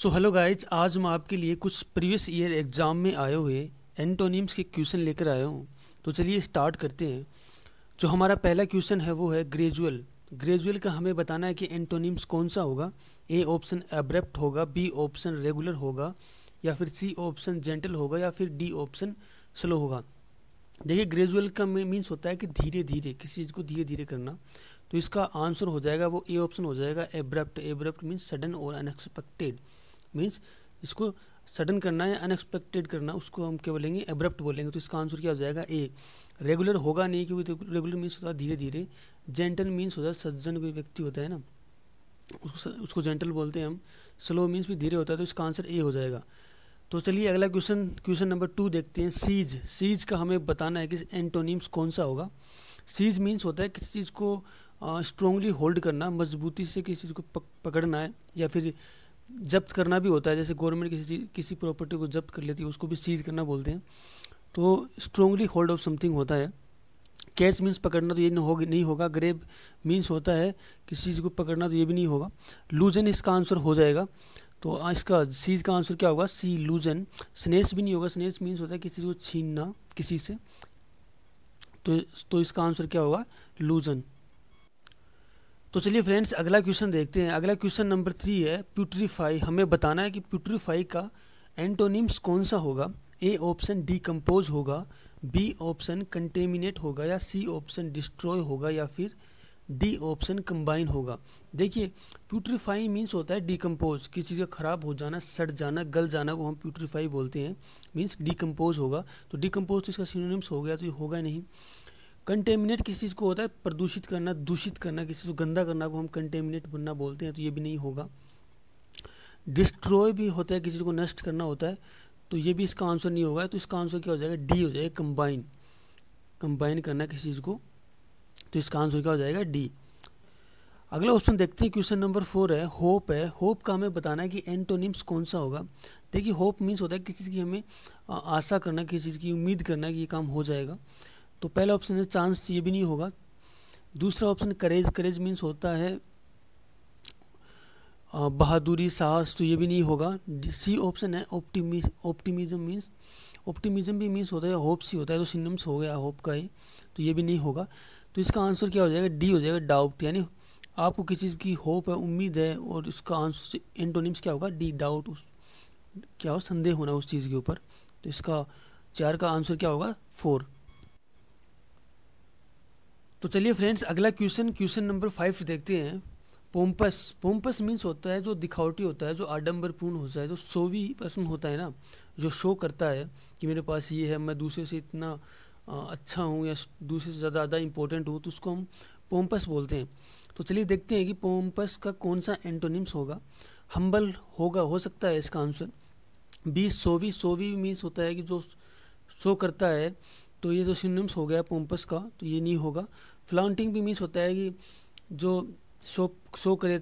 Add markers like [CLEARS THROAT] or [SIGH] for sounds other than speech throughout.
so hello guys आज मैं आपके लिए कुछ प्रीवियस ईयर एग्ज़ाम में आए हुए एंटोनिम्स के क्वेश्चन लेकर आया हूँ तो चलिए स्टार्ट करते हैं जो हमारा पहला क्वेश्चन है वो है ग्रेजुअल ग्रेजुअल का हमें बताना है कि एंटोनिम्स कौन सा होगा ए ऑप्शन एब्रेप्ट होगा बी ऑप्शन रेगुलर होगा या फिर सी ऑप्शन जेंटल होगा या फिर डी ऑप्शन स्लो होगा देखिए ग्रेजुअल का मीन्स होता है कि धीरे धीरे किसी चीज़ को धीरे धीरे करना तो इसका आंसर हो जाएगा वो ए ऑप्शन हो जाएगा एब्रप्ट एब्रप्ट मीन्स सडन और अनएक्सपेक्टेड मीन्स इसको सडन करना या अनएक्सपेक्टेड करना उसको हम क्या बोलेंगे एब्रप्ट बोलेंगे तो इसका आंसर क्या हो जाएगा ए रेगुलर होगा नहीं क्योंकि रेगुलर मीन्स होता है धीरे धीरे जेंटल मीन्स होता है सज्जन कोई व्यक्ति होता है ना उसको उसको जेंटल बोलते हैं हम स्लो मीन्स भी धीरे होता है तो इसका आंसर ए हो जाएगा तो चलिए अगला क्वेश्चन क्वेश्चन नंबर टू देखते हैं सीज सीज का हमें बताना है कि एंटोनिम्स कौन सा होगा सीज मीन्स होता है किसी चीज़ को स्ट्रॉन्गली होल्ड करना मजबूती से किसी चीज़ को पकड़ना है या फिर जब्त करना भी होता है जैसे गवर्नमेंट किसी चीज किसी प्रॉपर्टी को जब्त कर लेती है उसको भी सीज करना बोलते हैं तो स्ट्रोंगली होल्ड ऑफ समथिंग होता है कैच मीन्स पकड़ना तो ये होगी नहीं होगा ग्रेब मीन्स होता है किसी चीज़ को पकड़ना तो ये भी नहीं होगा लूजन इसका आंसर हो जाएगा तो इसका सीज का आंसर क्या होगा सी लूजन स्नेस भी नहीं होगा स्नेस मीन्स होता है किसी को छीनना किसी से तो तो इसका आंसर क्या होगा लूजन तो चलिए फ्रेंड्स अगला क्वेश्चन देखते हैं अगला क्वेश्चन नंबर थ्री है प्यूट्रीफाई हमें बताना है कि प्यूट्रीफाई का एंटोनिम्स कौन सा होगा ए ऑप्शन डीकम्पोज होगा बी ऑप्शन कंटेमिनेट होगा या सी ऑप्शन डिस्ट्रॉय होगा या फिर डी ऑप्शन कंबाइन होगा देखिए प्यूट्रीफाई मीन्स होता है डिकम्पोज किसी चीज़ का ख़राब हो जाना सड़ जाना गल जाना को हम प्यूट्रीफाई बोलते हैं मीन्स डिकम्पोज होगा तो डिकम्पोज तो इसका सीनोनिम्स हो गया तो ये होगा नहीं कंटेमिनेट किस चीज़ को होता है प्रदूषित करना दूषित करना किसी चीज़ को गंदा करना को हम कंटेमिनेट बनना बोलते हैं तो ये भी नहीं होगा डिस्ट्रॉय भी होता है किसी चीज़ को नष्ट करना होता है तो ये भी इसका आंसर नहीं होगा तो इसका आंसर क्या हो जाएगा डी हो जाएगा कंबाइन कंबाइन करना किसी चीज़ को तो इसका आंसर क्या हो जाएगा डी अगला ऑप्शन देखते हैं क्वेश्चन नंबर फोर है होप है होप का हमें बताना है कि एंटोनिम्स कौन सा होगा देखिए होप मीन्स होता है किसी चीज़ की हमें आशा करना किसी चीज़ की उम्मीद करना कि ये काम हो जाएगा तो पहला ऑप्शन है चांस ये भी नहीं होगा दूसरा ऑप्शन करेज करेज मीन्स होता है बहादुरी साहस तो ये भी नहीं होगा सी ऑप्शन है ऑप्टिमिज ऑप्टिमिज्म मीन्स ऑप्टिमिज्म भी मीन्स होता है होप सी होता है तो सिनम्स हो गया होप का ही तो ये भी नहीं होगा तो इसका आंसर क्या हो जाएगा डी हो जाएगा डाउट यानी आपको किसी चीज़ की होप है उम्मीद है और उसका आंसर एंटोनिम्स क्या होगा डी डाउट उस क्या हो संदेह होना उस चीज़ के ऊपर तो इसका चार का आंसर क्या होगा फोर तो चलिए फ्रेंड्स अगला क्वेश्चन क्वेश्चन नंबर फाइव देखते हैं पोम्पस पोम्पस मीन्स होता है जो दिखावटी होता है जो आडम्बरपूर्ण होता है जो सोवी पर्सन होता है ना जो शो करता है कि मेरे पास ये है मैं दूसरे से इतना अच्छा हूँ या दूसरे से ज़्यादा ज़्यादा इंपॉर्टेंट हूँ तो उसको हम पोम्पस बोलते हैं तो चलिए देखते हैं कि पोम्पस का कौन सा एंटोनिम्स होगा हम्बल होगा हो सकता है इसका आंसर बी सोवी सोवी मीन्स होता है कि जो शो करता है तो ये जो सिनम्स हो गया पोम्पस का तो ये नहीं होगा फ्लाउंटिंग भी मीन्स होता है कि जो शो शो करे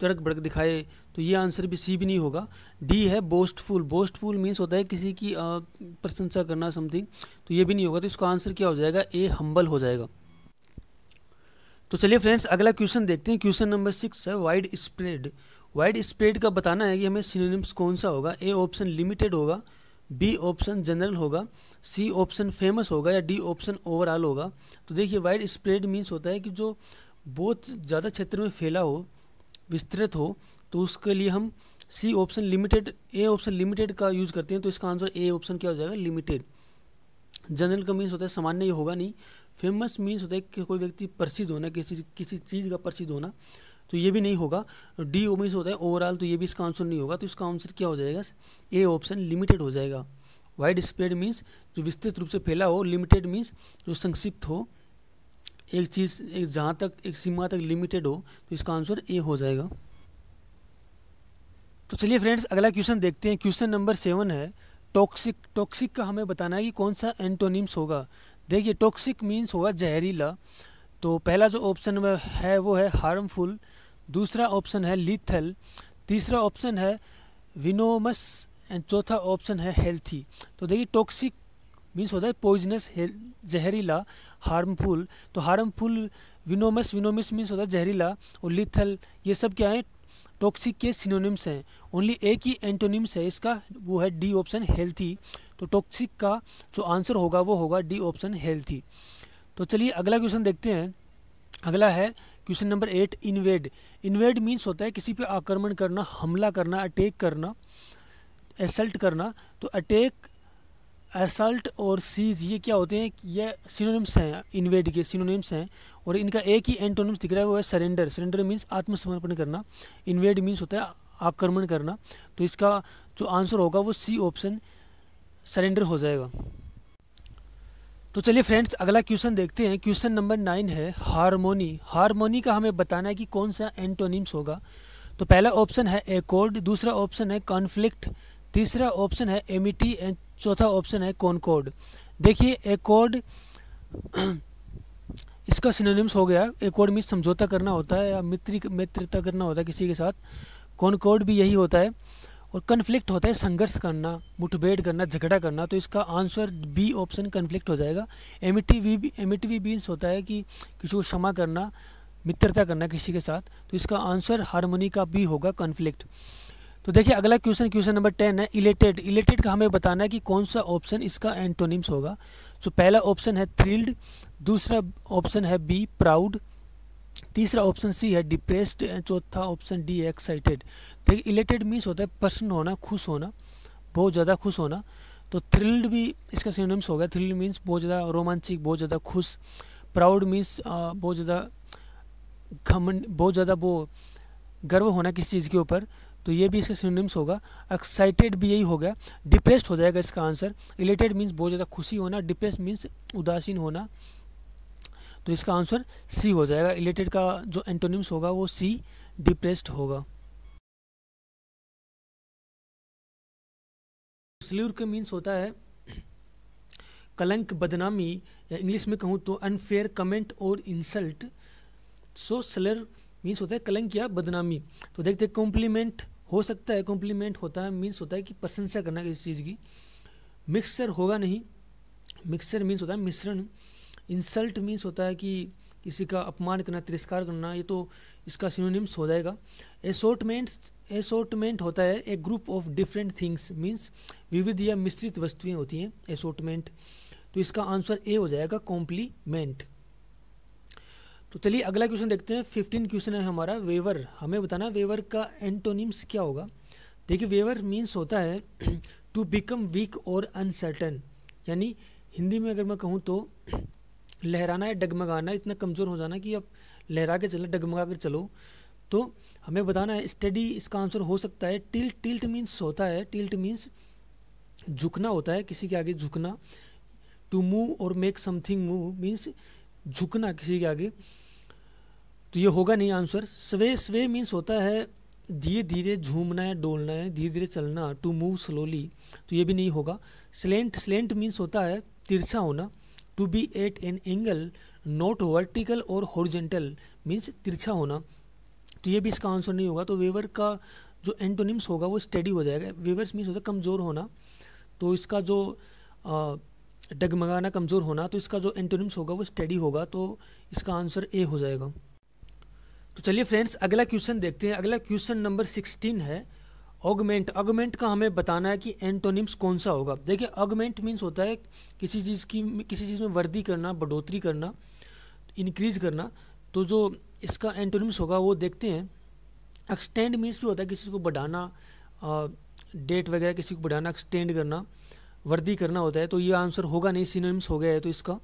तड़क भड़क दिखाए तो ये आंसर भी सी भी नहीं होगा डी है बोस्टफुल बोस्टफुल मीन्स होता है किसी की प्रशंसा करना समथिंग तो ये भी नहीं होगा तो इसका आंसर क्या हो जाएगा ए हम्बल हो जाएगा तो चलिए फ्रेंड्स अगला क्वेश्चन देखते हैं क्वेश्चन नंबर सिक्स है वाइड स्प्रेड वाइड स्प्रेड का बताना है कि हमें सिनोनिम्स कौन सा होगा ए ऑप्शन लिमिटेड होगा बी ऑप्शन जनरल होगा सी ऑप्शन फेमस होगा या डी ऑप्शन ओवरऑल होगा तो देखिए वाइड स्प्रेड मीन्स होता है कि जो बहुत ज़्यादा क्षेत्र में फैला हो विस्तृत हो तो उसके लिए हम C option limited A option limited का यूज़ करते हैं तो इसका आंसर ए ऑप्शन क्या हो जाएगा लिमिटेड जनरल का मीन्स होता है सामान्य ये होगा नहीं फेमस मीन्स होता है कि कोई व्यक्ति प्रसिद्ध होना किसी किसी चीज़ का प्रसिद्ध होना तो ये भी नहीं होगा डी ओ मीन्स होता है ओवरऑल तो ये भी इसका आंसर नहीं होगा तो इसका आंसर क्या हो जाएगा ए ऑप्शन लिमिटेड हो जाएगा वाइड स्प्रेड मीन्स जो विस्तृत रूप से फैला हो लिमिटेड मीन्स जो संक्षिप्त हो एक चीज़ एक जहाँ तक एक सीमा तक लिमिटेड हो तो इसका आंसर ए हो जाएगा तो चलिए फ्रेंड्स अगला क्वेश्चन देखते हैं क्वेश्चन नंबर सेवन है टॉक्सिक टॉक्सिक का हमें बताना है कि कौन सा एंटोनिम्स होगा देखिए टॉक्सिक मीन्स होगा जहरीला तो पहला जो ऑप्शन है वो है हार्मफुल दूसरा ऑप्शन है लीथल तीसरा ऑप्शन है विनोमस एंड चौथा ऑप्शन है हेल्थी तो देखिए टॉक्सिक मीन्स होता है पॉइजनस जहरीला हार्मफुल तो हार्मफुल विनोमस विनोमस मीन्स होता है जहरीला और लिथल ये सब क्या है टॉक्सिक के सिनोनिम्स हैं ओनली एक ही एंटोनिम्स है इसका वो है डी ऑप्शन हेल्थी तो टॉक्सिक का जो आंसर होगा वो होगा डी ऑप्शन हेल्थी तो चलिए अगला क्वेश्चन देखते हैं अगला है question number eight invade invade means होता है किसी पे आक्रमण करना हमला करना अटैक करना एसल्ट करना तो अटैक एसल्ट और सीज ये क्या होते हैं ये सिनोनिम्स हैं इन्वेड के सिनोनिम्स हैं और इनका एक ही एंटोनिम्स दिख रहा है वो है सरेंडर सरेंडर मीन्स आत्मसमर्पण करना इन्वेड मीन्स होता है आक्रमण करना तो इसका जो आंसर होगा वो सी ऑप्शन सरेंडर हो जाएगा तो चलिए फ्रेंड्स अगला क्वेश्चन देखते हैं क्वेश्चन नंबर नाइन है हारमोनी हारमोनी का हमें बताना है कि कौन सा एंटोनिम्स होगा तो पहला ऑप्शन है एकोर्ड दूसरा ऑप्शन है कॉन्फ्लिक्ट तीसरा ऑप्शन है एमिटी एंड चौथा ऑप्शन है कॉनकोड देखिए एकोर्ड [CLEARS THROAT] इसका सिनोनिम्स हो गया एकोर्ड मीन समझौता करना होता है या मित्री मित्रता करना होता है किसी के साथ कॉनकोड भी यही होता है और कन्फ्लिक्ट होता है संघर्ष करना मुठभेड़ करना झगड़ा करना तो इसका आंसर बी ऑप्शन कन्फ्लिक्ट हो जाएगा वी एमिटिवी वी बीन्स होता है कि किसी को क्षमा करना मित्रता करना किसी के साथ तो इसका आंसर हारमोनी का भी होगा कन्फ्लिक्ट तो देखिए अगला क्वेश्चन क्वेश्चन नंबर टेन है इलेटेड इलेटेड का हमें बताना है कि कौन सा ऑप्शन इसका एंटोनिम्स होगा तो पहला ऑप्शन है थ्रिल्ड दूसरा ऑप्शन है बी प्राउड तीसरा ऑप्शन सी है डिप्रेस्ड चौथा ऑप्शन डी है एक्साइटेड देखिए इलेटेड मीन्स होता है प्रसन्न होना खुश होना बहुत ज़्यादा खुश होना तो थ्रिल्ड भी इसका सिनोनिम्स हो गया थ्रिल्ड मीन्स बहुत ज़्यादा रोमांचिक बहुत ज़्यादा खुश प्राउड मीन्स बहुत ज़्यादा घमंड बहुत ज़्यादा वो गर्व होना किसी चीज़ के ऊपर तो ये भी इसका सिनोनिम्स होगा एक्साइटेड भी यही हो गया डिप्रेस्ड हो जाएगा इसका आंसर इलेटेड मीन्स बहुत ज़्यादा खुशी होना डिप्रेस्ड मीन्स उदासीन होना तो इसका आंसर सी हो जाएगा इलेटेड का जो एंटोनिम्स होगा वो सी डिप्रेस्ड होगा स्ल्यूर मीन्स होता है कलंक बदनामी या इंग्लिश में कहूँ तो अनफेयर कमेंट और इंसल्ट सो स्लर मीन्स होता है कलंक या बदनामी तो देखते कॉम्प्लीमेंट हो सकता है कॉम्प्लीमेंट होता है मीन्स होता है कि प्रशंसा करना किसी चीज़ की मिक्सर होगा नहीं मिक्सर मीन्स होता है मिश्रण इंसल्ट मीन्स होता है कि किसी का अपमान करना तिरस्कार करना ये तो इसका सिनोनिम्स हो जाएगा एसोटमेंट एसोटमेंट होता है a group of different things means विविध या मिश्रित वस्तुएं होती हैं एसोटमेंट तो इसका आंसर ए हो जाएगा कॉम्प्लीमेंट तो चलिए अगला क्वेश्चन देखते हैं फिफ्टीन क्वेश्चन है हमारा वेवर हमें बताना वेवर का एंटोनिम्स क्या होगा देखिए वेवर मीन्स होता है टू बिकम वीक और अनसर्टन यानी हिंदी में अगर मैं कहूँ तो लहराना या डगमगाना इतना कमज़ोर हो जाना कि आप लहरा के चलना डगमगा कर चलो तो हमें बताना है स्टडी इसका आंसर हो सकता है टिल्ट टिल्ट मीन्स होता है टिल्ट मीन्स झुकना होता है किसी के आगे झुकना टू मूव और मेक समथिंग मूव मीन्स झुकना किसी के आगे तो ये होगा नहीं आंसर स्वे स्वे मीन्स होता है धीरे धीरे झूमना है डोलना है धीरे धीरे चलना टू मूव स्लोली तो ये भी नहीं होगा स्लेंट स्लेंट मीन्स होता है तिरछा होना to be at an angle not vertical और हॉरिजेंटल मीन्स तिरछा होना तो ये भी इसका आंसर नहीं होगा तो वेवर का जो एंटोनिम्स होगा वो स्टडी हो जाएगा वेवर्स मीन्स होता है कमज़ोर होना तो इसका जो डगमगाना कमज़ोर होना तो इसका जो एंटोनिम्स होगा वो स्टडी होगा तो इसका आंसर ए हो जाएगा तो चलिए फ्रेंड्स अगला क्वेश्चन देखते हैं अगला क्वेश्चन नंबर सिक्सटीन है ऑगमेंट ऑगमेंट का हमें बताना है कि एंटोनिम्स कौन सा होगा देखिए ऑगमेंट मीन्स होता है किसी चीज़ की किसी चीज़ में वृद्धि करना बढ़ोतरी करना इंक्रीज करना तो जो इसका एंटोनिम्स होगा वो देखते हैं एक्सटेंड मीन्स भी होता है किसी को बढ़ाना डेट वगैरह किसी को बढ़ाना एक्सटेंड करना वर्दी करना होता है तो ये आंसर होगा नहीं सिनोनिम्स हो गया है तो इसका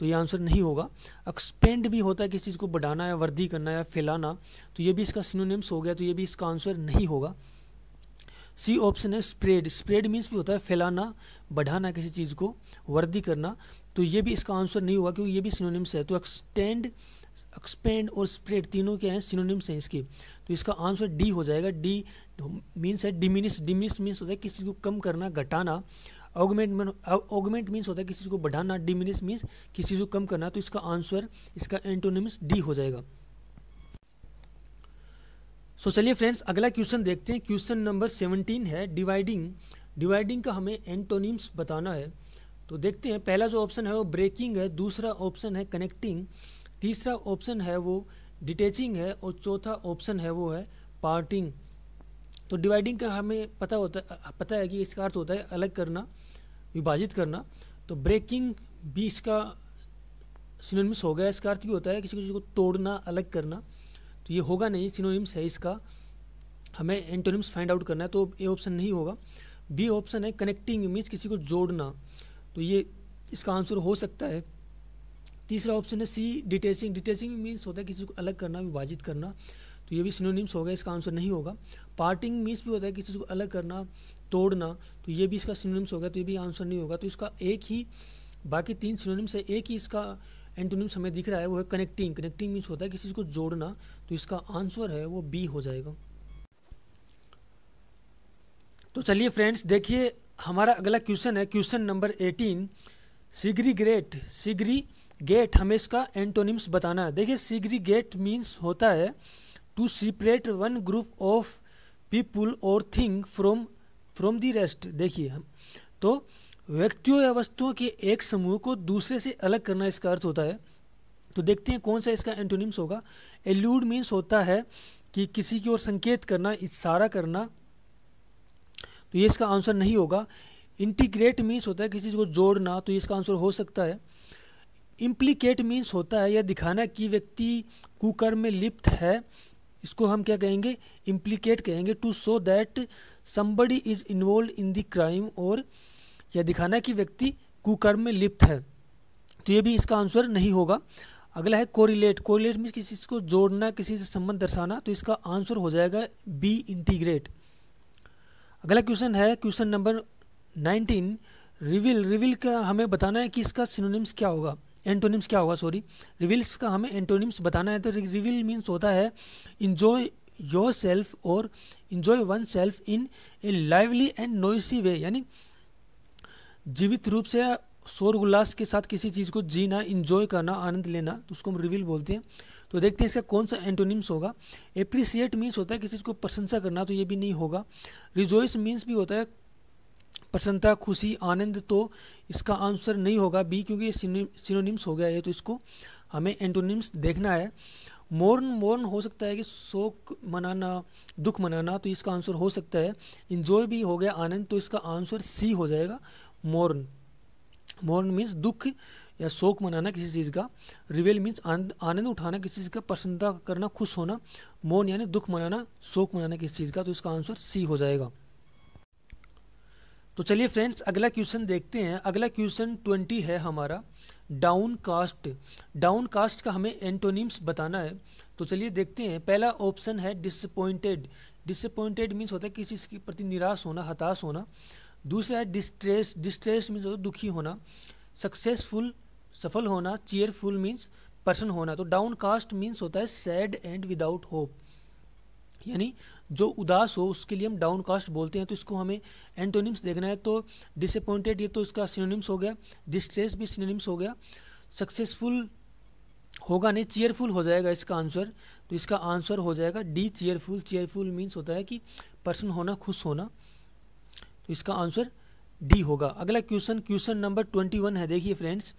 तो ये आंसर नहीं होगा एक्सपेंड भी होता है किसी चीज़ को बढ़ाना या वर्दी करना या फैलाना तो ये भी इसका सिनोनिम्स हो गया तो ये भी इसका आंसर नहीं होगा सी ऑप्शन है स्प्रेड स्प्रेड मीन्स भी होता है फैलाना बढ़ाना किसी चीज़ को वर्दी करना तो ये भी इसका आंसर नहीं हुआ क्योंकि ये भी सिनोनिम्स है तो एक्सटेंड एक्सपेंड और स्प्रेड तीनों क्या हैं सिनोनिम्स हैं इसके तो इसका आंसर डी हो जाएगा डी मीन्स है डिमिनिस डिमिनिस मीन्स होता है किसी चीज़ को कम करना घटाना ऑगमेंट ऑगमेंट मीन्स होता है किसी चीज़ को बढ़ाना डिमिनिस मीन्स किसी चीज़ को कम करना तो इसका आंसर इसका एंटोनिम्स डी हो जाएगा सो चलिए फ्रेंड्स अगला क्वेश्चन देखते हैं क्वेश्चन नंबर सेवनटीन है डिवाइडिंग डिवाइडिंग का हमें एंटोनिम्स बताना है तो देखते हैं पहला जो ऑप्शन है वो ब्रेकिंग है दूसरा ऑप्शन है कनेक्टिंग तीसरा ऑप्शन है वो डिटेचिंग है और चौथा ऑप्शन है वो है पार्टिंग तो डिवाइडिंग का हमें पता होता है पता है कि इसका अर्थ होता है अलग करना विभाजित करना तो ब्रेकिंग भी इसका सिनोनिम्स हो गया इसका अर्थ भी होता है किसी किसी को तोड़ना अलग करना तो ये होगा नहीं सिनोनिम्स है इसका हमें एंटोनिम्स फाइंड आउट करना है तो ए ऑप्शन नहीं होगा बी ऑप्शन है कनेक्टिंग मीन्स किसी को जोड़ना तो ये इसका आंसर हो सकता है तीसरा ऑप्शन है सी डिटेचिंग डिटेचिंग मीन्स होता है किसी को अलग करना विभाजित करना तो ये भी सिनोनिम्स होगा इसका आंसर नहीं होगा पार्टिंग मीन्स भी होता है किसी को अलग करना तोड़ना तो ये भी इसका सिनोनिम्स होगा तो ये भी आंसर नहीं होगा तो इसका एक ही बाकी तीन सिनोनिम्स है एक ही इसका एंटोनिम हमें दिख रहा है वो है कनेक्टिंग कनेक्टिंग मीन्स होता है किसी को जोड़ना तो इसका आंसर है वो बी हो जाएगा तो चलिए फ्रेंड्स देखिए हमारा अगला क्वेश्चन है question number eighteen segregate segregate हमें इसका एंटोनिम्स बताना है देखिए सिगरी गेट मीन्स होता है to separate one group of people और thing from from the rest देखिए हम तो व्यक्तियों या वस्तुओं के एक समूह को दूसरे से अलग करना इसका अर्थ होता है तो देखते हैं कौन सा इसका एंटोनिम्स होगा एल्यूड मीन्स होता है कि किसी की ओर संकेत करना इशारा करना तो ये इसका आंसर नहीं होगा इंटीग्रेट मीन्स होता है किसी चीज़ को जोड़ना तो इसका आंसर हो सकता है इम्प्लीकेट मीन्स होता है यह दिखाना कि व्यक्ति कुकर्म में लिप्त है इसको हम क्या कहेंगे इम्प्लीकेट कहेंगे to show that somebody is involve in the crime और या दिखाना कि व्यक्ति कुकर्म में लिप्त है तो ये भी इसका आंसर नहीं होगा अगला है कोरिलेट कोरिलेट मीन्स किसी को जोड़ना किसी से संबंध दर्शाना तो इसका आंसर हो जाएगा बी इंटीग्रेट अगला क्वेश्चन है question number nineteen revel revel का हमें बताना है कि इसका सिनोनिम्स क्या होगा एंटोनिम्स क्या होगा सॉरी रिविल्स का हमें एंटोनिम्स बताना है तो रिविल मीन्स होता है इन्जॉय योर सेल्फ और enjoy oneself in a lively and noisy way यानी जीवित रूप से शोर उल्लास के साथ किसी चीज़ को जीना इंजॉय करना आनंद लेना तो उसको हम रिवील बोलते हैं तो देखते हैं इसका कौन सा एंटोनिम्स होगा एप्रिसिएट मीन्स होता है किसी चीज़ को प्रशंसा करना तो ये भी नहीं होगा रिजोइस मीन्स भी होता है प्रसन्नता खुशी आनंद तो इसका आंसर नहीं होगा बी क्योंकि ये सिनोनिम्स हो गया है तो इसको हमें एंटोनिम्स देखना है मोर्न मोर्न हो सकता है कि शोक मनाना दुख मनाना तो इसका आंसर हो सकता है इन्जॉय भी हो गया आनंद तो इसका आंसर सी हो जाएगा मोर्न मोर्न मीन्स दुख या शोक मनाना किसी चीज़ का रिवेल मीन्स आनंद उठाना किसी चीज़ का प्रसन्नता करना खुश होना मोर्न यानी दुख मनाना शोक मनाना किसी चीज़ का तो इसका आंसर सी हो जाएगा तो चलिए फ्रेंड्स अगला क्वेश्चन देखते हैं अगला क्वेश्चन ट्वेंटी है हमारा डाउन कास्ट डाउन कास्ट का हमें एंटोनिम्स बताना है तो चलिए देखते हैं पहला ऑप्शन है डिसअपॉइंटेड डिसअपॉइंटेड मीन्स होता है किसी के प्रति निराश होना हताश होना दूसरा है डिस्ट्रेस डिस्ट्रेस मीन्स दुखी होना सक्सेसफुल सफल होना चेयरफुल मीन्स पर्सन होना तो डाउन कास्ट मीन्स होता है सैड एंड विदाउट होप यानी जो उदास हो उसके लिए हम डाउन कास्ट बोलते हैं तो इसको हमें एंटोनिम्स देखना है तो डिसअपॉइंटेड ये तो इसका सिनोनिम्स हो गया डिस्ट्रेस भी सिनोनिम्स हो गया सक्सेसफुल होगा नहीं चेयरफुल हो जाएगा इसका आंसर तो इसका आंसर हो जाएगा डी चेयरफुल चेयरफुल मीन्स होता है कि पर्सन होना खुश होना तो इसका आंसर डी होगा अगला question question number twenty one है देखिए फ्रेंड्स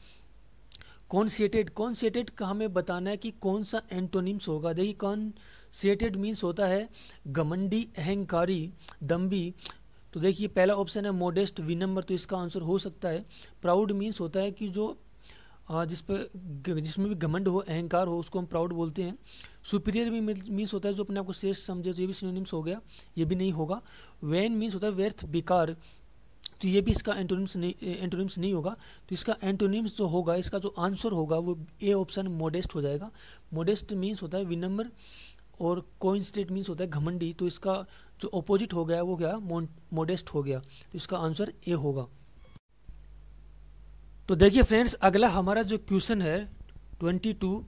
कॉन्सिएटेड कॉन्सिएटेड का हमें बताना है कि कौन सा एंटोनिम्स होगा देखिए कॉन्सिएटेड मीन्स होता है घमंडी अहंकारी दम्बी तो देखिए पहला ऑप्शन है मोडेस्ट नंबर तो इसका आंसर हो सकता है प्राउड मीन्स होता है कि जो जिस पर जिसमें भी घमंड हो अहंकार हो उसको हम प्राउड बोलते हैं सुपीरियर भी मीन्स होता है जो अपने आप को श्रेष्ठ समझे तो ये भी सिनोनिम्स हो गया ये भी नहीं होगा वैन मीन्स होता है व्यर्थ बेकार तो ये भी इसका एंटोनिम्स नहीं एंटोनिम्स नहीं होगा तो इसका एंटोनिम्स जो होगा इसका जो आंसर होगा वो ए ऑप्शन मोडेस्ट हो जाएगा मोडेस्ट मीन्स होता है विनम्र और कोइंस्टेट मीन्स होता है घमंडी तो इसका जो ऑपोजिट हो गया वो क्या मोडेस्ट हो गया तो इसका आंसर ए होगा तो देखिए फ्रेंड्स अगला हमारा जो क्वेश्चन है ट्वेंटी टू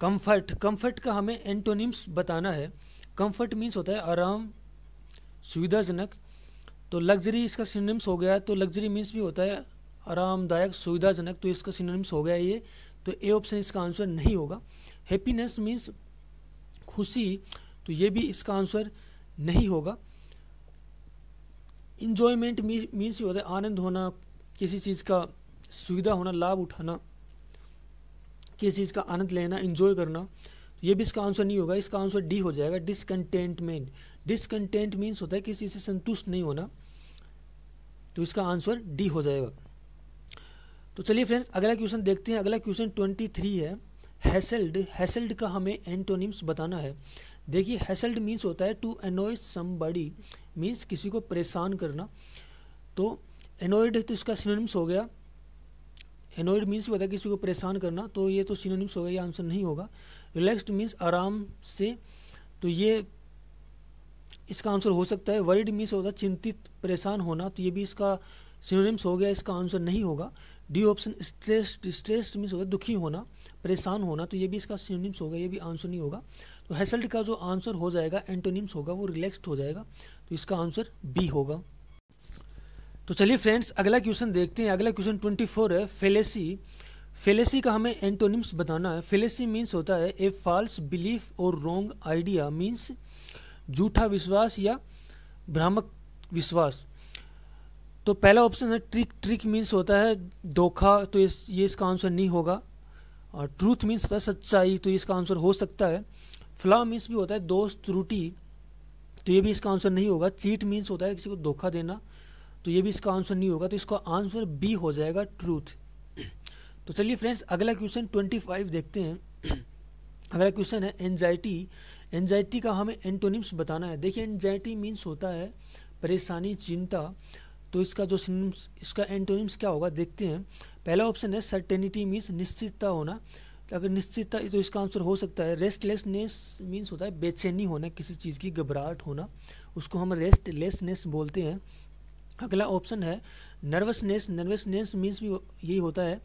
कंफर्ट कंफर्ट का हमें एंटोनिम्स बताना है कंफर्ट मीन्स होता है आराम सुविधाजनक तो लग्जरी इसका सिनोनिम्स हो गया तो लग्जरी मीन्स भी होता है आरामदायक सुविधाजनक तो इसका सिनोनिम्स हो गया ये तो ए ऑप्शन इसका आंसर नहीं होगा हैप्पीनेस मीन्स खुशी तो ये भी इसका आंसर नहीं होगा इंजॉयमेंट मीन्स ही होता है आनंद होना किसी चीज़ का सुविधा होना लाभ उठाना किसी चीज़ का आनंद लेना इन्जॉय करना ये भी इसका आंसर नहीं होगा इसका आंसर डी हो जाएगा डिसकंटेंटमेंट डिसकंटेंट मीन्स होता है किसी चीज़ से संतुष्ट नहीं होना तो इसका आंसर डी हो जाएगा तो चलिए फ्रेंड्स अगला क्वेश्चन देखते हैं अगला क्वेश्चन ट्वेंटी थ्री है हैसल्ड हैसल्ड का हमें एंटोनिम्स बताना है देखिए हैसल्ड मीन्स होता है टू एनोय समबडी मीन्स किसी को परेशान करना तो एनोइड तो इसका सिनोनिम्स हो गया एनोइड मीन्स होता है किसी को परेशान करना तो ये तो सिनोनिम्स होगा ये आंसर नहीं होगा रिलैक्सड मीन्स आराम से तो ये इसका आंसर हो सकता है वरिड मीन्स होता है चिंतित परेशान होना तो ये भी इसका सिनोनिम्स हो गया इसका आंसर नहीं होगा D option stressed stressed means है दुखी होना परेशान होना तो ये भी इसका सिनोनिम्स होगा ये भी आंसर नहीं होगा तो हैसल्ट का जो आंसर हो जाएगा एंटोनिम्स होगा वो रिलैक्स्ड हो जाएगा तो इसका आंसर बी होगा तो चलिए फ्रेंड्स अगला क्वेश्चन देखते हैं अगला क्वेश्चन ट्वेंटी फोर है फेलेसी फेलेसी का हमें एंटोनिम्स बताना है फेलेसी मीन्स होता है ए फॉल्स बिलीफ और रोंग आइडिया मीन्स झूठा विश्वास या भ्रामक विश्वास तो पहला ऑप्शन है ट्रिक ट्रिक मीन्स होता है धोखा तो इस ये इसका आंसर नहीं होगा और ट्रूथ मीन्स होता है सच्चाई तो इसका आंसर हो सकता है फ्ला मीन्स भी होता है दोस्त त्रुटि तो ये भी इसका आंसर नहीं होगा चीट मीन्स होता है किसी को धोखा देना तो ये भी इसका आंसर नहीं होगा तो इसका आंसर बी हो जाएगा ट्रूथ तो चलिए फ्रेंड्स अगला क्वेश्चन ट्वेंटी फाइव देखते हैं अगला क्वेश्चन है एनजाइटी एनजाइटी का हमें एंटोनिम्स बताना है देखिए एनजाइटी मीन्स होता है परेशानी चिंता तो इसका जो सिनिम्स इसका एंटोनिम्स क्या होगा देखते हैं पहला ऑप्शन है सर्टेनिटी मीन्स निश्चितता होना तो अगर निश्चितता तो इसका आंसर हो सकता है रेस्टलेसनेस मीन्स होता है बेचैनी होना किसी चीज़ की घबराहट होना उसको हम रेस्टलेसनेस बोलते हैं अगला ऑप्शन है नर्वसनेस नर्वसनेस मीन्स भी यही होता है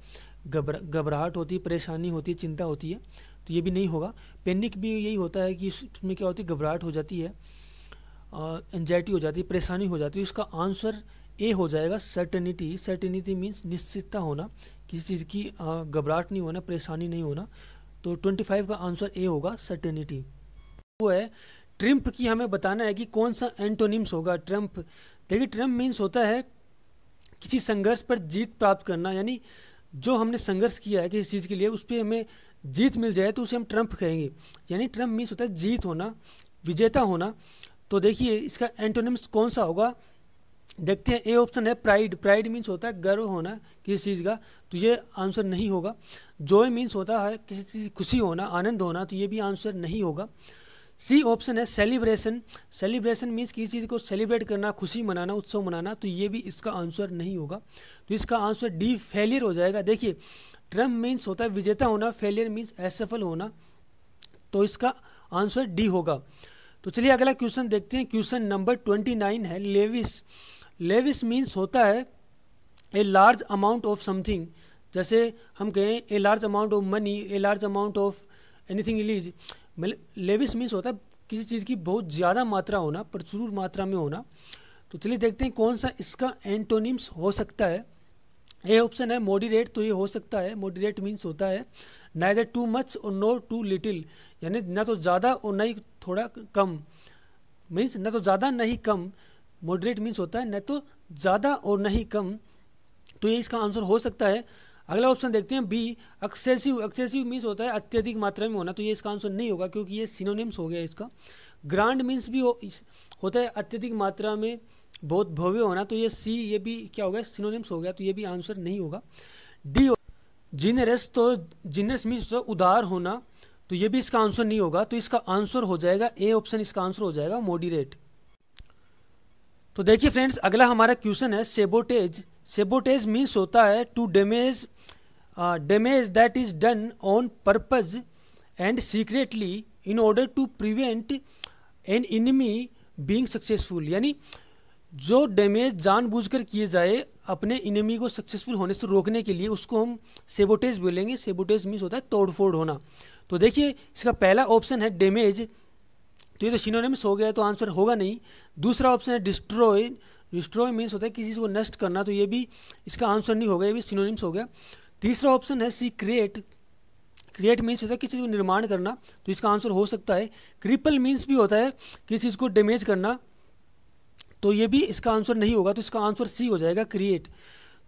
घबरा घबराहट होती है परेशानी होती है चिंता होती है तो ये भी नहीं होगा पैनिक भी यही होता है कि इसमें क्या होती है घबराहट हो जाती है एनजाइटी हो जाती है परेशानी हो जाती है उसका आंसर ए हो जाएगा सर्टेनिटी सर्टेनिटी मीन्स निश्चितता होना किसी चीज़ की घबराहट नहीं होना परेशानी नहीं होना तो 25 का आंसर ए होगा सर्टेनिटी वो है ट्रिम्प की हमें बताना है कि कौन सा एंटोनिम्स होगा ट्रम्प देखिए ट्रम्प मीन्स होता है किसी संघर्ष पर जीत प्राप्त करना यानी जो हमने संघर्ष किया है किसी चीज़ के लिए उस पर हमें जीत मिल जाए तो उसे हम ट्रम्प कहेंगे यानी ट्रम्प मीन्स होता है जीत होना विजेता होना तो देखिए इसका एंटोनिम्स कौन सा होगा देखते हैं ए ऑप्शन है प्राइड प्राइड मीन्स होता है गर्व होना किसी चीज़ का तो ये आंसर नहीं होगा जॉय मीन्स होता है किसी चीज़ खुशी होना आनंद होना तो ये भी आंसर नहीं होगा सी ऑप्शन है सेलिब्रेशन सेलिब्रेशन मीन्स किसी चीज़ को सेलिब्रेट करना खुशी मनाना उत्सव मनाना तो ये भी इसका आंसर नहीं होगा तो इसका आंसर डी फेलियर हो जाएगा देखिए ट्रम्प मीन्स होता है विजेता होना फेलियर मीन्स असफल होना तो इसका आंसर डी होगा तो चलिए अगला क्वेश्चन देखते हैं क्वेश्चन नंबर ट्वेंटी नाइन है लेविस लेविस मीन्स होता है a large amount of something जैसे हम कहें a large amount of money a large amount of anything else lavish means होता है किसी चीज़ की बहुत ज़्यादा मात्रा होना प्रचुर मात्रा में होना तो चलिए देखते हैं कौन सा इसका एंटोनिम्स हो सकता है ए ऑप्शन है मॉडरेट तो ये हो सकता है मॉडरेट मीन्स होता है ना इधर टू मच और नो टू लिटिल यानी ना तो ज़्यादा और ना ही थोड़ा कम मीन्स ना तो ज़्यादा ना ही कम मॉडरेट मीन्स होता है ना तो ज़्यादा और ना ही कम तो ये इसका आंसर हो सकता है अगला ऑप्शन देखते हैं बी एक्सेसिव एक्सेसिव मीन्स होता है अत्यधिक मात्रा में होना तो ये इसका आंसर नहीं होगा क्योंकि ये सिनोनिम्स हो गया इसका ग्रांड मीन्स भी हो, होता है अत्यधिक मात्रा में बहुत भव्य होना तो ये सी ये भी क्या हो गया सिनोनिम्स हो गया तो ये भी आंसर नहीं होगा डी जिनरस तो जिनरस मीन्स तो उधार होना तो ये भी इसका आंसर नहीं होगा तो इसका आंसर हो जाएगा ए ऑप्शन इसका आंसर हो जाएगा मोडिरेट तो देखिए फ्रेंड्स अगला हमारा क्वेश्चन है सेबोटेज सेबोटेज मीन्स होता है to damage damage that is done on purpose and secretly in order to prevent an enemy being successful यानी जो डैमेज जानबूझकर किए जाए अपने इनमी को सक्सेसफुल होने से रोकने के लिए उसको हम सेबोटेज बोलेंगे सेबोटेज मीन्स होता है तोड़फोड़ होना तो देखिए इसका पहला ऑप्शन है डैमेज तो ये तो सिनोनिम्स हो गया तो आंसर होगा नहीं दूसरा ऑप्शन है डिस्ट्रॉय डिस्ट्रॉय मीन्स होता है किसी को नष्ट करना तो ये भी इसका आंसर नहीं होगा ये भी सिनोनिम्स हो गया तीसरा ऑप्शन है सी क्रिएट क्रिएट मीन्स होता है किसी चीज़ को निर्माण करना तो इसका आंसर हो सकता है क्रिपल मीन्स भी होता है किसी चीज़ को डैमेज करना तो ये भी इसका आंसर नहीं होगा तो इसका आंसर सी हो जाएगा क्रिएट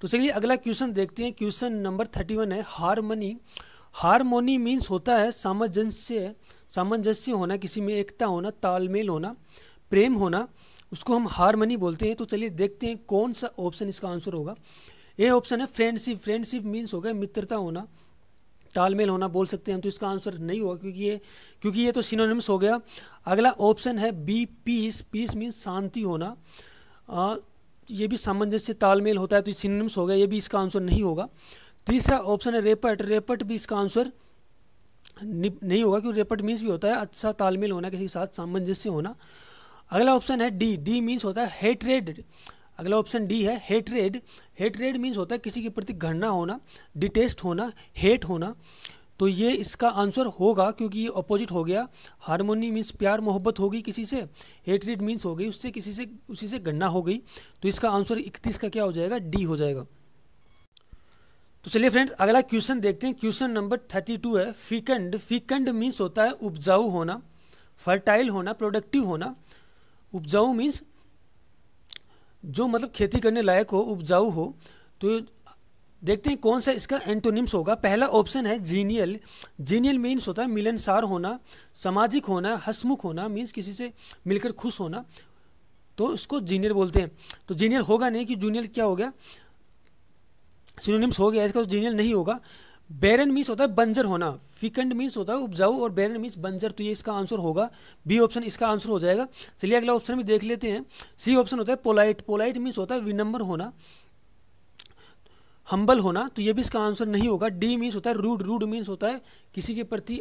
तो चलिए अगला क्वेश्चन देखते हैं क्वेश्चन नंबर थर्टी वन है हारमोनी हारमोनी मीन्स होता है सामंजस्य सामंजस्य होना किसी में एकता होना तालमेल होना प्रेम होना उसको हम हारमोनी बोलते हैं तो चलिए देखते हैं कौन सा ऑप्शन इसका आंसर होगा ए ऑप्शन है फ्रेंडशिप फ्रेंडशिप मीन्स हो गया मित्रता होना तालमेल होना बोल सकते हैं हम तो इसका आंसर नहीं होगा क्योंकि ये क्योंकि ये तो सिनोनिम्स हो गया अगला ऑप्शन है बी पीस पीस मीन्स शांति होना आ, ये भी सामंजस्य तालमेल होता है तो सिनोनिम्स हो गया ये भी इसका आंसर नहीं होगा तीसरा ऑप्शन है रेपट रेपट भी इसका आंसर नहीं होगा क्योंकि रेपट मीन्स भी होता है अच्छा तालमेल होना किसी के साथ सामंजस्य होना अगला ऑप्शन है डी डी मीन्स होता है हेटरेड अगला ऑप्शन डी है हेटरेड हेटरेड मीन्स होता है किसी के प्रति घृणा होना डिटेस्ट होना हेट होना तो ये इसका आंसर होगा क्योंकि ये अपोजिट हो गया हारमोनी मीन्स प्यार मोहब्बत होगी किसी से हेटरेड मीन्स हो गई उससे किसी से उसी से घृणा हो गई तो इसका आंसर इकतीस का क्या हो जाएगा डी हो जाएगा तो चलिए फ्रेंड्स अगला क्वेश्चन देखते हैं क्वेश्चन नंबर थर्टी टू है फीकंड फीकंड मीन्स होता है उपजाऊ होना फर्टाइल होना प्रोडक्टिव होना उपजाऊ मीन्स जो मतलब खेती करने लायक हो उपजाऊ हो तो देखते हैं कौन सा इसका एंटोनिम्स होगा पहला ऑप्शन है जीनियल जीनियल मीन्स होता है मिलनसार होना सामाजिक होना हसमुख होना मीन्स किसी से मिलकर खुश होना तो इसको जीनियर बोलते हैं तो जीनियर होगा नहीं कि जूनियर क्या हो गया सिनोनिम्स हो गया इसका जीनियल तो जीनियर नहीं होगा बैरन मीन्स होता है बंजर होना फिकंड मीन्स होता है उपजाऊ और बैरन मीन्स बंजर तो ये इसका आंसर होगा बी ऑप्शन इसका आंसर हो जाएगा चलिए अगला ऑप्शन भी देख लेते हैं सी ऑप्शन होता है पोलाइट पोलाइट मीन्स होता है विनम्र होना हम्बल होना तो ये भी इसका आंसर नहीं होगा डी मीन्स होता है रूड रूड मीन्स होता है किसी के प्रति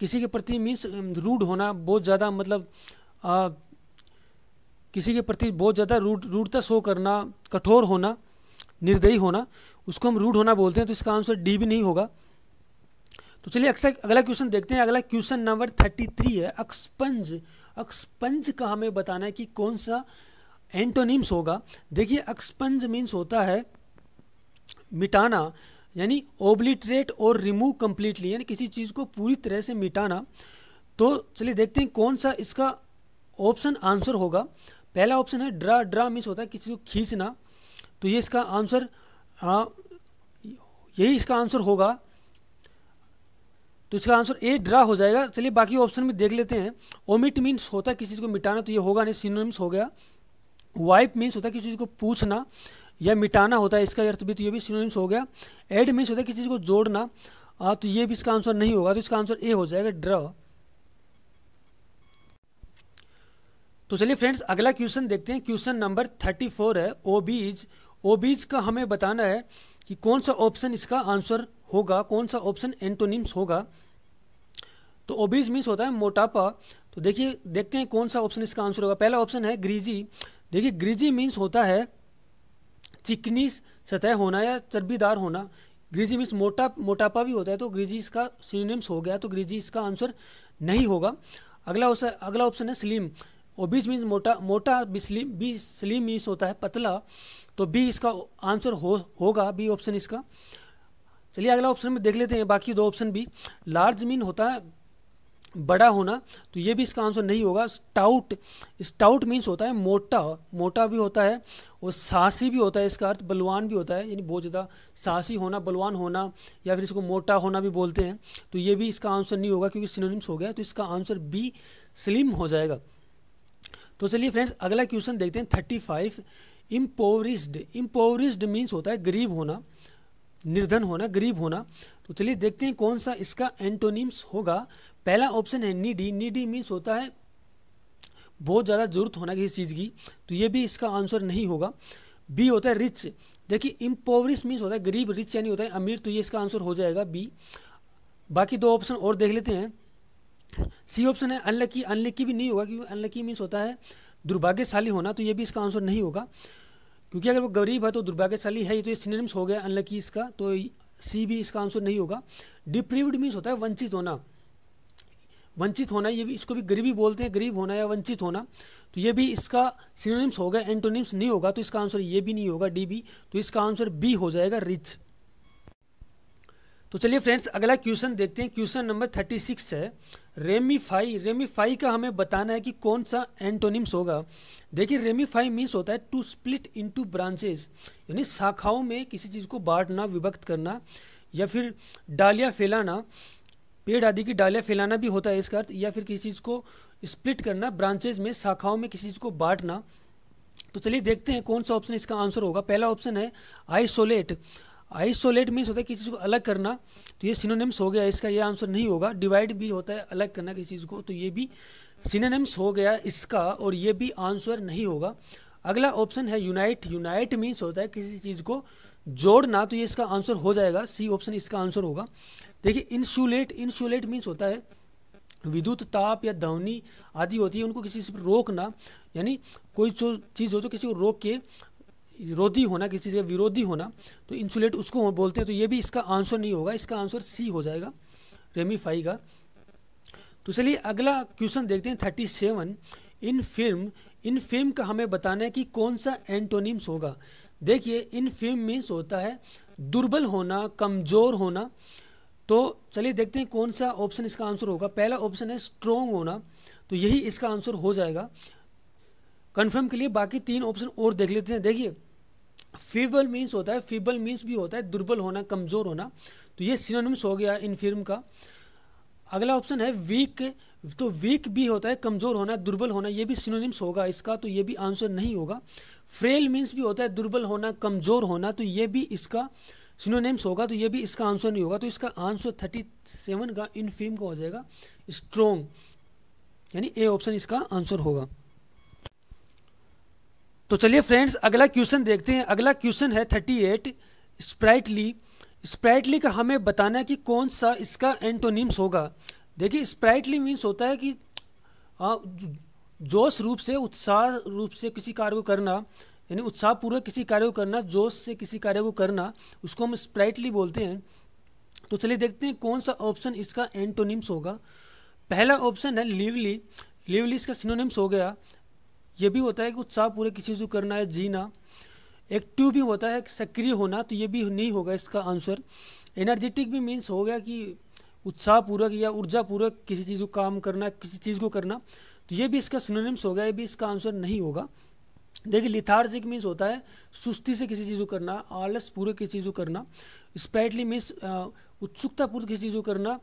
किसी के प्रति मीन्स रूड होना बहुत ज़्यादा मतलब आ, किसी के प्रति बहुत ज़्यादा रूड रूडता शो करना कठोर होना निर्दयी होना उसको हम रूड होना बोलते हैं तो इसका आंसर डी भी नहीं होगा तो चलिए अक्सर अगला क्वेश्चन देखते हैं अगला क्वेश्चन नंबर थर्टी थ्री है अक्सपंज अक्सपंज का हमें बताना है कि कौन सा एंटोनिम्स होगा देखिए अक्सपंज मीन्स होता है मिटाना यानी ओब्लिट्रेट और रिमूव कम्प्लीटली यानी किसी चीज़ को पूरी तरह से मिटाना तो चलिए देखते हैं कौन सा इसका ऑप्शन आंसर होगा पहला ऑप्शन है ड्रा ड्रा मीन्स होता है किसी को खींचना तो ये इसका आंसर हाँ यही इसका आंसर होगा तो इसका आंसर ए ड्रा हो जाएगा चलिए बाकी ऑप्शन भी देख लेते हैं ओमिट मीन्स होता है किसी चीज़ को मिटाना तो ये होगा नहीं सिनोनिम्स हो गया वाइप मीन्स होता है किसी चीज़ को पूछना या मिटाना होता है इसका अर्थ भी तो ये भी सिनोनिम्स हो गया एड मीन्स होता है किसी चीज़ को जोड़ना आ, हाँ, तो ये भी इसका आंसर नहीं होगा तो इसका आंसर ए हो जाएगा ड्र तो चलिए फ्रेंड्स अगला क्वेश्चन देखते हैं क्वेश्चन नंबर थर्टी फोर है ओ बी इज ओबीज का हमें बताना है कि कौन सा ऑप्शन इसका आंसर होगा कौन सा ऑप्शन एंटोनिम्स होगा तो ओबीज मीन्स होता है मोटापा तो देखिए देखते हैं कौन सा ऑप्शन इसका आंसर होगा पहला ऑप्शन है ग्रीजी देखिए ग्रीजी मीन्स होता है चिकनी सतह होना या चर्बीदार होना ग्रीजी मीन्स मोटा मोटापा भी होता है तो ग्रीजी इसका सिनोनिम्स हो गया तो ग्रीजी इसका आंसर नहीं होगा अगला अगला ऑप्शन है स्लिम और बीस मीन्स मोटा मोटा B slim B slim means होता है पतला तो बी इसका आंसर हो होगा बी ऑप्शन इसका चलिए अगला ऑप्शन में देख लेते हैं बाकी दो ऑप्शन भी लार्ज मीन होता है बड़ा होना तो ये भी इसका आंसर नहीं होगा स्टाउट स्टाउट मीन्स होता है मोटा मोटा भी होता है और साहसी भी होता है इसका अर्थ बलवान भी होता है यानी बहुत ज़्यादा साहसी होना बलवान होना या फिर इसको मोटा होना भी बोलते हैं तो ये भी इसका आंसर नहीं होगा क्योंकि सिनोनिम्स हो गया तो इसका आंसर बी स्लिम हो जाएगा तो चलिए फ्रेंड्स अगला क्वेश्चन देखते हैं thirty five impoverished impoverished means होता है गरीब होना निर्धन होना गरीब होना तो चलिए देखते हैं कौन सा इसका एंटोनिम्स होगा पहला ऑप्शन है नीडी नीडी मीन्स होता है बहुत ज़्यादा जरूरत होना किसी चीज़ की तो ये भी इसका आंसर नहीं होगा बी होता है रिच देखिए इम्पोवरिस्ट मीन्स होता है गरीब रिच यानी होता है अमीर तो ये इसका आंसर हो जाएगा बी बाकी दो ऑप्शन और देख लेते हैं सी ऑप्शन है अनलकी अनलकी भी नहीं होगा क्योंकि अनलकी मीन्स होता है दुर्भाग्यशाली होना तो ये भी इसका आंसर नहीं होगा क्योंकि अगर वो गरीब है तो दुर्भाग्यशाली है ये तो ये सिनेम्स हो गया अनलकी इसका तो सी भी इसका आंसर नहीं होगा डिप्रीव्ड मीन्स होता है वंचित होना वंचित होना ये भी इसको भी गरीबी बोलते हैं गरीब होना या वंचित होना तो ये भी इसका सिनोनिम्स हो गया एंटोनिम्स नहीं होगा तो इसका आंसर ये भी नहीं होगा डी बी तो इसका आंसर बी हो जाएगा रिच तो चलिए फ्रेंड्स अगला क्वेश्चन देखते हैं क्वेश्चन नंबर थर्टी सिक्स है रेमिफाई रेमिफाई का हमें बताना है कि कौन सा एंटोनिम्स होगा देखिए रेमिफाई मीन्स होता है टू स्प्लिट इनटू ब्रांचेस यानी शाखाओं में किसी चीज़ को बांटना विभक्त करना या फिर डालियाँ फैलाना पेड़ आदि की डालियाँ फैलाना भी होता है इसका अर्थ या फिर किसी चीज़ को स्प्लिट करना ब्रांचेज में शाखाओं में किसी चीज़ को बांटना तो चलिए देखते हैं कौन सा ऑप्शन इसका आंसर होगा पहला ऑप्शन है आइसोलेट आइसोलेट मीन्स होता है किसी चीज़ को अलग करना तो ये सिनोनिम्स हो गया इसका ये आंसर नहीं होगा डिवाइड भी होता है अलग करना किसी चीज़ को तो ये भी सिनोनिम्स हो गया इसका और ये भी आंसर नहीं होगा अगला ऑप्शन है यूनाइट यूनाइट मीन्स होता है किसी चीज़ को जोड़ना तो ये इसका आंसर हो जाएगा सी ऑप्शन इसका आंसर होगा देखिए इंसुलेट इंसुलेट मीन्स होता है विद्युत ताप या ध्वनि आदि होती है उनको किसी से रोकना यानी कोई जो चीज़ हो तो किसी को रोक के विरोधी होना किसी चीज़ का विरोधी होना तो इंसुलेट उसको बोलते हैं तो ये भी इसका आंसर नहीं होगा इसका आंसर सी हो जाएगा रेमीफाई का तो चलिए अगला क्वेश्चन देखते हैं thirty seven in film in film का हमें बताना है कि कौन सा एंटोनिम्स होगा देखिए इन फिल्म मीन्स होता है दुर्बल होना कमज़ोर होना तो चलिए देखते हैं कौन सा ऑप्शन इसका आंसर होगा पहला ऑप्शन है स्ट्रोंग होना तो यही इसका आंसर हो जाएगा कन्फर्म के लिए बाकी तीन ऑप्शन और देख लेते हैं देखिए फीबल मीन्स होता है फीबल मीन्स भी होता है दुर्बल होना कमज़ोर होना तो ये सिनोनिम्स हो गया इन फिल्म का अगला ऑप्शन है वीक तो वीक भी होता है कमज़ोर होना दुर्बल होना ये भी सिनोनिम्स होगा इसका तो ये भी आंसर नहीं होगा फ्रेल मीन्स भी होता है दुर्बल होना कमज़ोर होना तो ये भी इसका सिनोनिम्स होगा तो ये भी इसका आंसर नहीं होगा तो इसका आंसर थर्टी सेवन का इन फिल्म का हो जाएगा स्ट्रोंग यानी ए ऑप्शन इसका आंसर होगा तो चलिए फ्रेंड्स अगला क्वेश्चन देखते हैं अगला क्वेश्चन है थर्टी एट स्प्राइटली स्प्राइटली का हमें बताना है कि कौन सा इसका एंटोनिम्स होगा देखिए स्प्राइटली मीन्स होता है कि जोश रूप से उत्साह रूप से किसी कार्य को करना यानी उत्साहपूर्वक किसी कार्य को करना जोश से किसी कार्य को करना उसको हम स्प्राइटली बोलते हैं तो चलिए देखते हैं कौन सा ऑप्शन इसका एंटोनिम्स होगा पहला ऑप्शन है लिवली लिवली इसका सिनोनिम्स हो गया ये भी होता है कि उत्साह पूरे किसी चीज़ को करना है जीना एक्टिव भी होता है सक्रिय होना तो ये भी नहीं होगा इसका आंसर एनर्जेटिक भी मीन्स हो गया कि उत्साहपूर्वक या ऊर्जापूर्वक किसी चीज़ को काम करना किसी चीज़ को करना तो ये भी इसका सिनोनिम्स हो गया ये भी इसका आंसर नहीं होगा देखिए लिथार्जिक मीन्स होता है सुस्ती से किसी चीज़ को करना आलस पूर्वक किसी चीज़ को करना स्पैटली मीन्स उत्सुकतापूर्वक किसी चीज़ को करना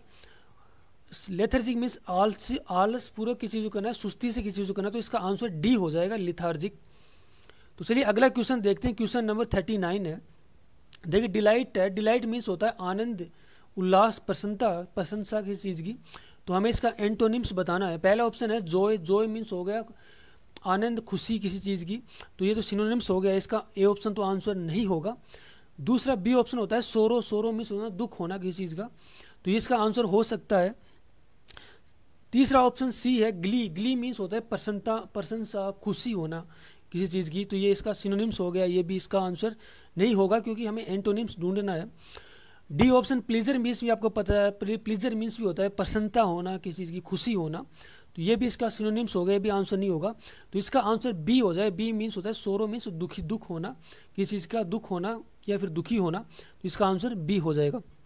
लेथर्जिक मीन्स आलस आलस पूर्वक किसी चीज को करना है सुस्ती से किसी चीज को करना है तो इसका आंसर डी हो जाएगा लिथार्जिक तो चलिए अगला क्वेश्चन देखते हैं क्वेश्चन नंबर थर्टी नाइन है देखिए डिलाइट है डिलाइट मीन्स होता है आनंद उल्लास प्रसन्नता प्रशंसा किसी चीज़ की तो हमें इसका एंटोनिम्स बताना है पहला ऑप्शन है जोय जोय मीन्स हो गया आनंद खुशी किसी चीज़ की तो ये तो सिनोनिम्स हो गया इसका ए ऑप्शन तो आंसर नहीं होगा दूसरा बी ऑप्शन होता है सोरो सोरो मीन्स होना दुख होना किसी चीज़ का तो ये इसका आंसर हो सकता है तीसरा ऑप्शन सी है ग्ली ग्ली मीन्स होता है प्रसन्नता प्रसन्नता खुशी होना किसी चीज़ की तो ये इसका सिनोनिम्स हो गया ये भी इसका आंसर नहीं होगा क्योंकि हमें एंटोनिम्स ढूंढना है डी ऑप्शन प्लीजर मीन्स भी आपको पता है प्लीजर मीन्स भी होता है प्रसन्नता होना किसी चीज़ की खुशी होना तो ये भी इसका सिनोनिम्स हो गया ये भी आंसर नहीं होगा तो इसका आंसर बी हो जाए बी मीन्स होता है सोरो मीन्स दुखी दुख होना किसी चीज़ का दुख होना या फिर दुखी होना तो इसका आंसर बी हो जाएगा